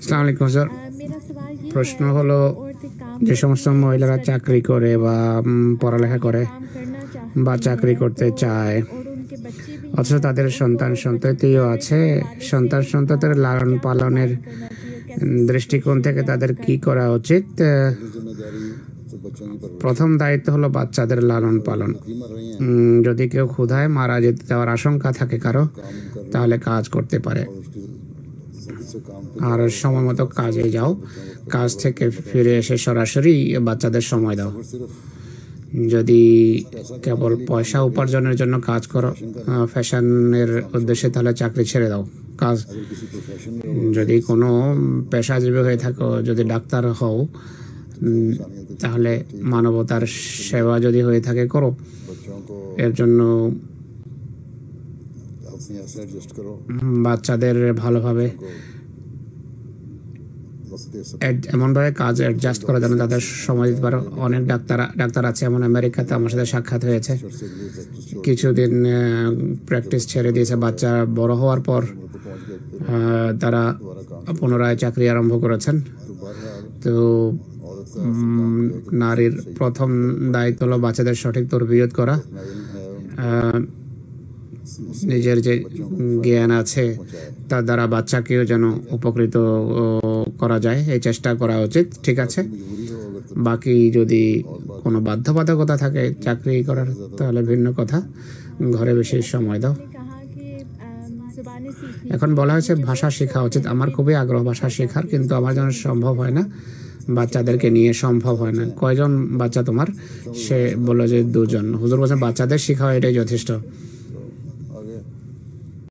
আসসালামাইকুম স্যার প্রশ্ন হলো যে সমস্ত মহিলারা চাকরি করে বা পড়ালেখা করে বা চাকরি করতে চায় অথচ তাদের সন্তান সন্ততিও আছে সন্তান সন্ততের লালন পালনের দৃষ্টিকোণ থেকে তাদের কি করা উচিত প্রথম দায়িত্ব হলো বাচ্চাদের লালন পালন যদি কেউ ক্ষুধায় মারা যেতে যাওয়ার আশঙ্কা থাকে কারো তাহলে কাজ করতে পারে আর সময় মতো কাজে যাও কাজ থেকে ফিরে এসে সরাসরি বাচ্চাদের সময় দাও যদি কেবল পয়সা উপার্জনের জন্য কাজ করো ফ্যাশনের উদ্দেশ্যে তাহলে চাকরি ছেড়ে দাও কাজ যদি কোনো পেশাজীবী হয়ে থাকো যদি ডাক্তার হও তাহলে মানবতার সেবা যদি হয়ে থাকে করো এর জন্য বাচ্চাদের ভালোভাবে এমনভাবে কাজ অ্যাডজাস্ট করা যেন তাদের সময় দিতে পারো অনেক ডাক্তার ডাক্তার আছে এমন আমেরিকাতে আমার সাথে সাক্ষাৎ হয়েছে কিছুদিন প্র্যাকটিস ছেড়ে দিয়েছে বাচ্চা বড় হওয়ার পর তারা পুনরায় চাকরি আরম্ভ করেছেন তো নারীর প্রথম দায়িত্ব হলো বাচ্চাদের সঠিক তরবিয়ত করা নিজের যে জ্ঞান আছে তার দ্বারা বাচ্চাকেও যেন উপকৃত করা যায় এই চেষ্টা করা উচিত ঠিক আছে বাকি যদি কোনো বাধ্যবাধকতা থাকে চাকরি করার তাহলে ভিন্ন কথা ঘরে বেশি সময় দাও এখন বলা হয়েছে ভাষা শেখা উচিত আমার খুবই আগ্রহ ভাষা শেখার কিন্তু আমার যেন সম্ভব হয় না বাচ্চাদেরকে নিয়ে সম্ভব হয় না কয়জন বাচ্চা তোমার সে বলল যে দুজন হুজুর বলছেন বাচ্চাদের শেখা এটাই যথেষ্ট